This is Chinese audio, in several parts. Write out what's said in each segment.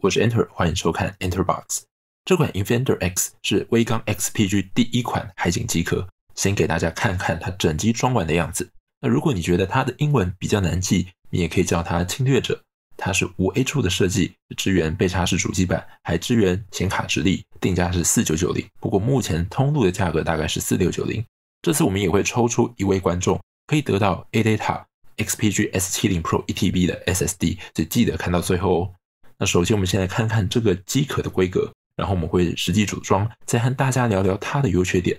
我是 Enter，欢迎收看 Enterbox。这款 i n v e n d o r X 是微刚 XPG 第一款海景机壳。先给大家看看它整机装完的样子。那如果你觉得它的英文比较难记，你也可以叫它“侵略者”。它是无 A 处的设计，支援背插式主机板，还支援显卡直立。定价是四九九零，不过目前通路的价格大概是四六九零。这次我们也会抽出一位观众，可以得到 ADATA XPG S 七零 Pro 一 T B 的 SSD。所以记得看到最后哦。那首先我们先来看看这个机壳的规格，然后我们会实际组装，再和大家聊聊它的优缺点。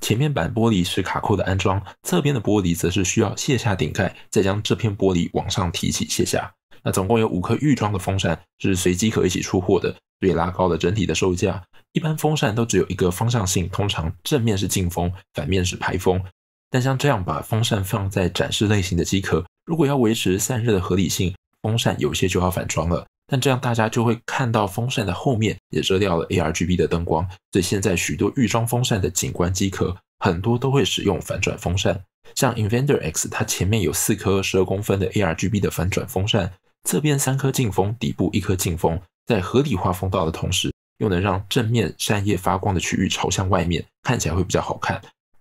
前面板玻璃是卡扣的安装，侧边的玻璃则是需要卸下顶盖，再将这片玻璃往上提起卸下。那总共有五颗预装的风扇是随机壳一起出货的，所以拉高了整体的售价。一般风扇都只有一个方向性，通常正面是进风，反面是排风。但像这样把风扇放在展示类型的机壳，如果要维持散热的合理性，风扇有些就要反装了。但这样大家就会看到风扇的后面也遮掉了 A R G B 的灯光，所以现在许多预装风扇的景观机壳很多都会使用反转风扇，像 Inventor X，它前面有四颗十二公分的 A R G B 的反转风扇，侧边三颗进风，底部一颗进风，在合理化风道的同时，又能让正面扇叶发光的区域朝向外面，看起来会比较好看。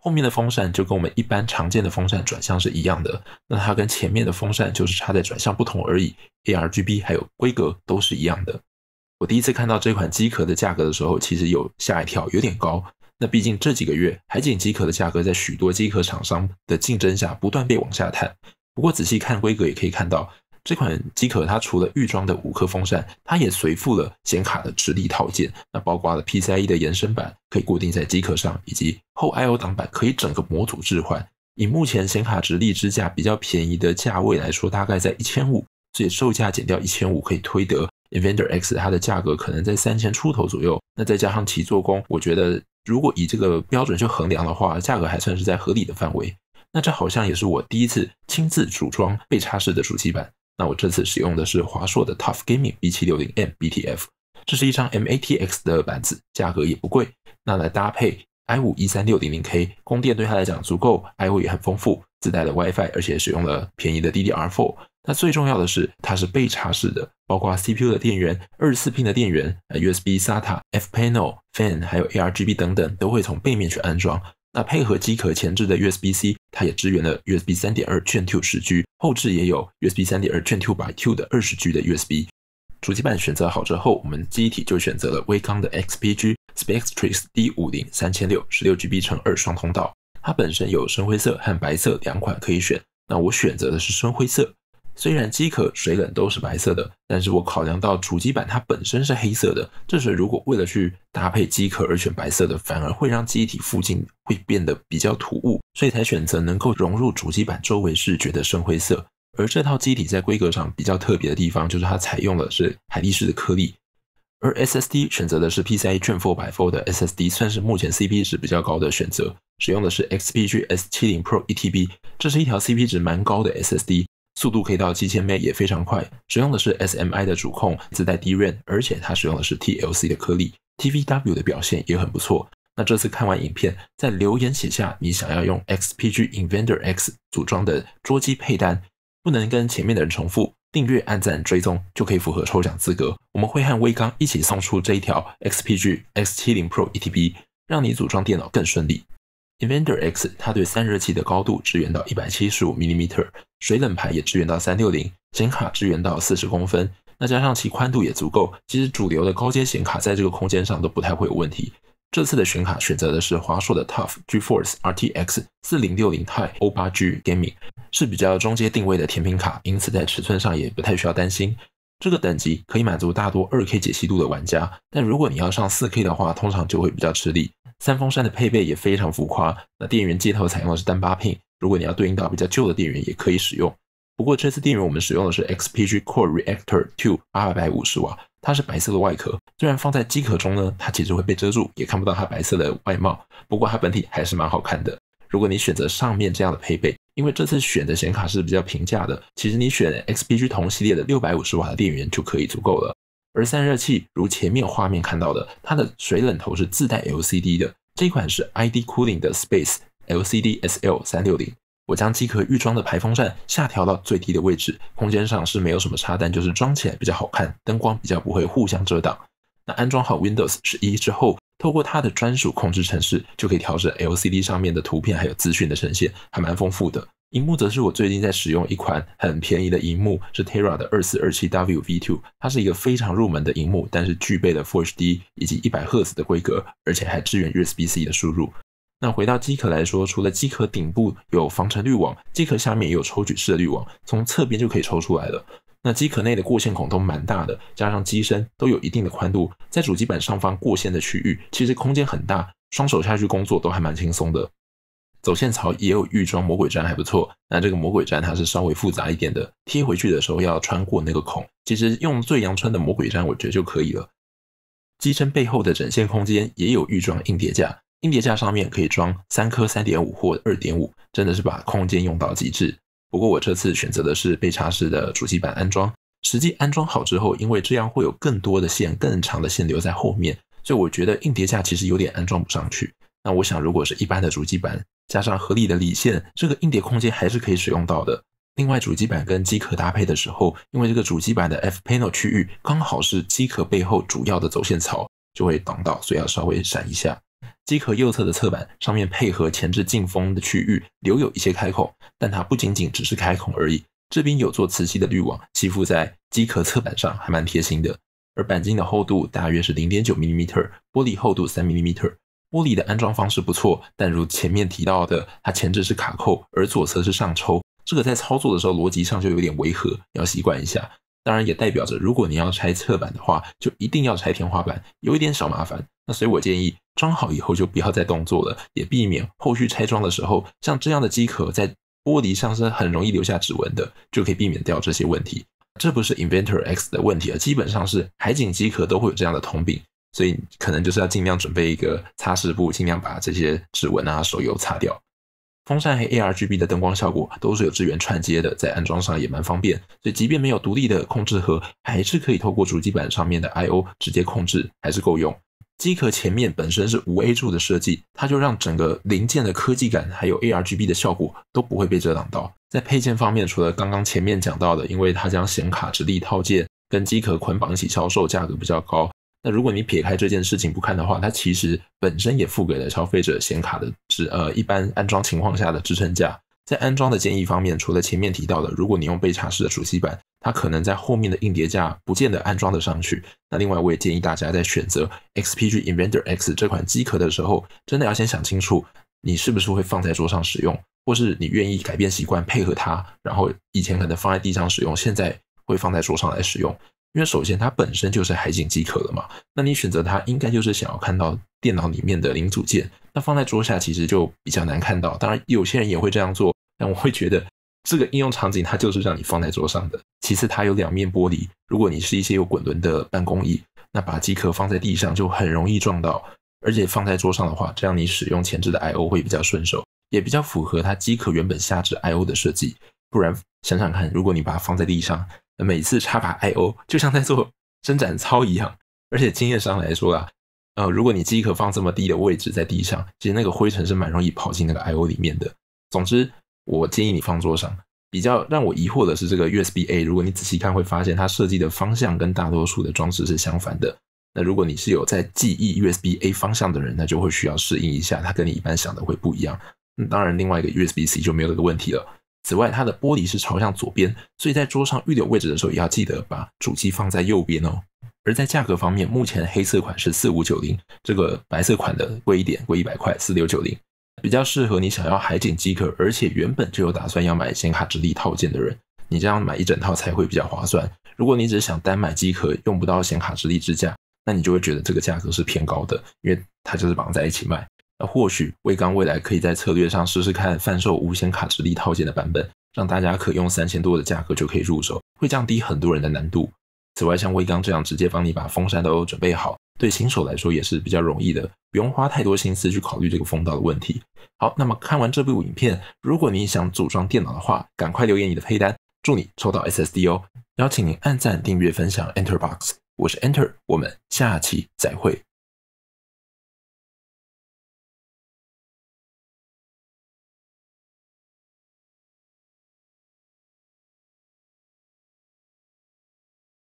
后面的风扇就跟我们一般常见的风扇转向是一样的，那它跟前面的风扇就是插在转向不同而已，ARGB 还有规格都是一样的。我第一次看到这款机壳的价格的时候，其实有吓一跳，有点高。那毕竟这几个月海景机壳的价格在许多机壳厂商的竞争下不断被往下探。不过仔细看规格也可以看到。这款机壳它除了预装的五颗风扇，它也随附了显卡的直立套件，那包括了 PCIe 的延伸板可以固定在机壳上，以及后 I/O 挡板可以整个模组置换。以目前显卡直立支架比较便宜的价位来说，大概在一千五，所以售价减掉一千五可以推得 Inventor X 它的价格可能在三千出头左右。那再加上其做工，我觉得如果以这个标准去衡量的话，价格还算是在合理的范围。那这好像也是我第一次亲自组装被插式的主机板。那我这次使用的是华硕的 Tough Gaming B760M BTF，这是一张 MATX 的板子，价格也不贵。那来搭配 i5 一三六零零 K，供电对它来讲足够，I/O 也很丰富，自带的 WiFi，而且使用了便宜的 DDR4。那最重要的是，它是背插式的，包括 CPU 的电源、二十四 pin 的电源、USB、SATA、F Panel、Fan，还有 ARGB 等等，都会从背面去安装。那配合机壳前置的 USB C。它也支援了 USB 三点二 Gen two 十 G，后置也有 USB 三点二 Gen two by two 的二十 G 的 USB。主机板选择好之后，我们机体就选择了威刚的 XPG s p e c t r i x D 五零三千六十六 GB 乘二双通道。它本身有深灰色和白色两款可以选，那我选择的是深灰色。虽然机壳水冷都是白色的，但是我考量到主机板它本身是黑色的，这时如果为了去搭配机壳而选白色的，反而会让机体附近会变得比较突兀，所以才选择能够融入主机板周围视觉的深灰色。而这套机体在规格上比较特别的地方，就是它采用的是海力士的颗粒，而 SSD 选择的是 P C I 卷 four 百 four 的 SSD，算是目前 C P 值比较高的选择，使用的是 X P G S 七零 Pro 1 T B，这是一条 C P 值蛮高的 SSD。速度可以到七千倍，也非常快。使用的是 SMI 的主控，自带 DRI，而且它使用的是 TLC 的颗粒，TVW 的表现也很不错。那这次看完影片，在留言写下你想要用 XPG i n v e n d e r X 组装的桌机配单，不能跟前面的人重复。订阅、按赞、追踪就可以符合抽奖资格。我们会和威刚一起送出这一条 XPG X70 Pro e t b 让你组装电脑更顺利。i n v e n d o r X 它对散热器的高度支援到一百七十五毫米，水冷排也支援到三六零，显卡支援到四十公分。那加上其宽度也足够，其实主流的高阶显卡在这个空间上都不太会有问题。这次的选卡选择的是华硕的 Tough GeForce RTX 四零六零 Ti O8G Gaming，是比较中阶定位的甜品卡，因此在尺寸上也不太需要担心。这个等级可以满足大多 2K 解析度的玩家，但如果你要上 4K 的话，通常就会比较吃力。三风扇的配备也非常浮夸。那电源接头采用的是单八 pin，如果你要对应到比较旧的电源也可以使用。不过这次电源我们使用的是 XPG Core Reactor 2二百五十瓦，它是白色的外壳。虽然放在机壳中呢，它其实会被遮住，也看不到它白色的外貌。不过它本体还是蛮好看的。如果你选择上面这样的配备。因为这次选的显卡是比较平价的，其实你选 XPG 同系列的六百五十瓦的电源就可以足够了。而散热器如前面画面看到的，它的水冷头是自带 LCD 的，这款是 ID Cooling 的 Space LCD SL 三六零。我将机壳预装的排风扇下调到最低的位置，空间上是没有什么差，但就是装起来比较好看，灯光比较不会互相遮挡。那安装好 Windows 十一之后。透过它的专属控制程式，就可以调整 LCD 上面的图片还有资讯的呈现，还蛮丰富的。荧幕则是我最近在使用一款很便宜的荧幕，是 Terra 的二四二七 w v two，它是一个非常入门的荧幕，但是具备了 Full HD 以及一百赫兹的规格，而且还支援 USB-C 的输入。那回到机壳来说，除了机壳顶部有防尘滤网，机壳下面也有抽取式的滤网，从侧边就可以抽出来了。那机壳内的过线孔都蛮大的，加上机身都有一定的宽度，在主机板上方过线的区域其实空间很大，双手下去工作都还蛮轻松的。走线槽也有预装魔鬼毡，还不错。那这个魔鬼毡它是稍微复杂一点的，贴回去的时候要穿过那个孔，其实用最阳春的魔鬼毡我觉得就可以了。机身背后的整线空间也有预装硬叠架，硬叠架上面可以装三颗三点五或二点五，真的是把空间用到极致。不过我这次选择的是背插式的主机板安装，实际安装好之后，因为这样会有更多的线、更长的线留在后面，所以我觉得硬碟架其实有点安装不上去。那我想，如果是一般的主机板，加上合理的理线，这个硬碟空间还是可以使用到的。另外，主机板跟机壳搭配的时候，因为这个主机板的 F panel 区域刚好是机壳背后主要的走线槽，就会挡到，所以要稍微闪一下。机壳右侧的侧板上面，配合前置进风的区域留有一些开口，但它不仅仅只是开孔而已。这边有做磁吸的滤网，吸附在机壳侧板上，还蛮贴心的。而钣金的厚度大约是零点九 m 玻璃厚度三 m m 玻璃的安装方式不错，但如前面提到的，它前置是卡扣，而左侧是上抽，这个在操作的时候逻辑上就有点违和，要习惯一下。当然也代表着，如果你要拆侧板的话，就一定要拆天花板，有一点小麻烦。那所以我建议装好以后就不要再动作了，也避免后续拆装的时候，像这样的机壳在玻璃上是很容易留下指纹的，就可以避免掉这些问题。这不是 Inventor X 的问题啊，基本上是海景机壳都会有这样的通病，所以可能就是要尽量准备一个擦拭布，尽量把这些指纹啊、手油擦掉。风扇和 A R G B 的灯光效果都是有支援串接的，在安装上也蛮方便，所以即便没有独立的控制盒，还是可以透过主机板上面的 I O 直接控制，还是够用。机壳前面本身是无 A 柱的设计，它就让整个零件的科技感还有 A R G B 的效果都不会被遮挡到。在配件方面，除了刚刚前面讲到的，因为它将显卡直立套件跟机壳捆绑一起销售，价格比较高。那如果你撇开这件事情不看的话，它其实本身也付给了消费者显卡的支呃一般安装情况下的支撑价。在安装的建议方面，除了前面提到的，如果你用背插式的主机板，它可能在后面的硬碟架不见得安装得上去。那另外，我也建议大家在选择 XPG Inventor X 这款机壳的时候，真的要先想清楚，你是不是会放在桌上使用，或是你愿意改变习惯配合它，然后以前可能放在地上使用，现在会放在桌上来使用。因为首先它本身就是海景机壳了嘛，那你选择它应该就是想要看到电脑里面的零组件。那放在桌下其实就比较难看到。当然有些人也会这样做，但我会觉得这个应用场景它就是让你放在桌上的。其次，它有两面玻璃，如果你是一些有滚轮的办公椅，那把机壳放在地上就很容易撞到。而且放在桌上的话，这样你使用前置的 I/O 会比较顺手，也比较符合它机壳原本下置 I/O 的设计。不然想想看，如果你把它放在地上。每次插拔 I/O 就像在做伸展操一样，而且经验上来说啊，呃，如果你机壳放这么低的位置在地上，其实那个灰尘是蛮容易跑进那个 I/O 里面的。总之，我建议你放桌上。比较让我疑惑的是这个 USB A，如果你仔细看会发现，它设计的方向跟大多数的装置是相反的。那如果你是有在记忆 USB A 方向的人，那就会需要适应一下，它跟你一般想的会不一样。当然，另外一个 USB C 就没有这个问题了。此外，它的玻璃是朝向左边，所以在桌上预留位置的时候，也要记得把主机放在右边哦。而在价格方面，目前黑色款是四五九零，这个白色款的贵一点，贵一百块，四六九零，比较适合你想要海景机壳，而且原本就有打算要买显卡直立套件的人，你这样买一整套才会比较划算。如果你只是想单买机壳，用不到显卡直立支架，那你就会觉得这个价格是偏高的，因为它就是绑在一起卖。那或许威刚未来可以在策略上试试看贩售无显卡直立套件的版本，让大家可用三千多的价格就可以入手，会降低很多人的难度。此外，像威刚这样直接帮你把风扇都准备好，对新手来说也是比较容易的，不用花太多心思去考虑这个风道的问题。好，那么看完这部影片，如果你想组装电脑的话，赶快留言你的配单，祝你抽到 SSD 哦！邀请您按赞、订阅、分享 Enter Box，我是 Enter，我们下期再会。